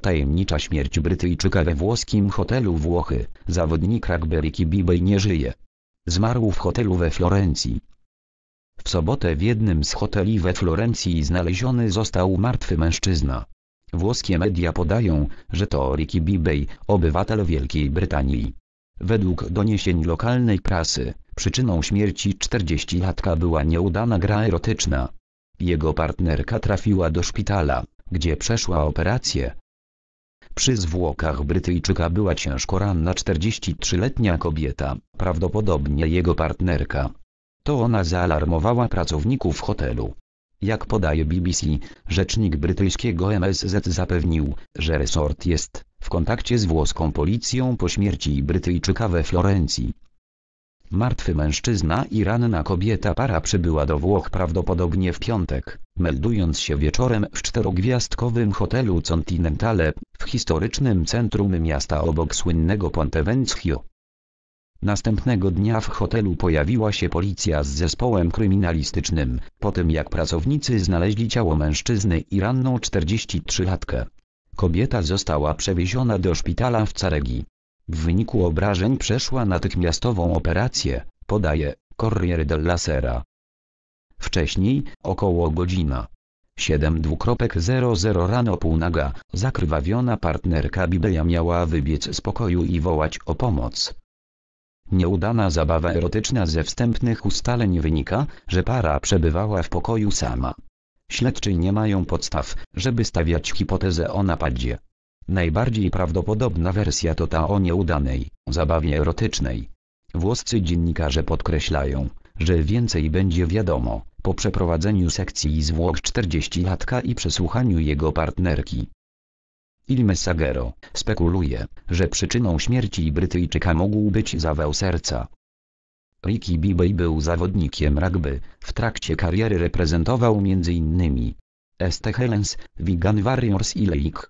Tajemnicza śmierć Brytyjczyka we włoskim hotelu Włochy, zawodnik rugby Ricky Bibej nie żyje. Zmarł w hotelu we Florencji. W sobotę w jednym z hoteli we Florencji znaleziony został martwy mężczyzna. Włoskie media podają, że to Ricky Bibej, obywatel Wielkiej Brytanii. Według doniesień lokalnej prasy, przyczyną śmierci 40-latka była nieudana gra erotyczna. Jego partnerka trafiła do szpitala, gdzie przeszła operację, przy zwłokach Brytyjczyka była ciężko ranna 43-letnia kobieta, prawdopodobnie jego partnerka. To ona zaalarmowała pracowników hotelu. Jak podaje BBC, rzecznik brytyjskiego MSZ zapewnił, że resort jest w kontakcie z włoską policją po śmierci Brytyjczyka we Florencji. Martwy mężczyzna i ranna kobieta para przybyła do Włoch prawdopodobnie w piątek, meldując się wieczorem w czterogwiazdkowym hotelu Continentale, w historycznym centrum miasta obok słynnego Ponte Vecchio. Następnego dnia w hotelu pojawiła się policja z zespołem kryminalistycznym, po tym jak pracownicy znaleźli ciało mężczyzny i ranną 43-latkę. Kobieta została przewieziona do szpitala w Caregi, w wyniku obrażeń przeszła natychmiastową operację, podaje Corriere della Sera. Wcześniej, około godzina 7.00 rano półnaga, zakrywawiona partnerka Bibeja miała wybiec z pokoju i wołać o pomoc. Nieudana zabawa erotyczna ze wstępnych ustaleń wynika, że para przebywała w pokoju sama. Śledczy nie mają podstaw, żeby stawiać hipotezę o napadzie. Najbardziej prawdopodobna wersja to ta o nieudanej, zabawie erotycznej. Włoscy dziennikarze podkreślają, że więcej będzie wiadomo, po przeprowadzeniu sekcji zwłok 40-latka i przesłuchaniu jego partnerki. Il Messaggero spekuluje, że przyczyną śmierci Brytyjczyka mógł być zawał serca. Ricky Bibej był zawodnikiem rugby, w trakcie kariery reprezentował m.in. St Helens, Wigan Warriors i Lake.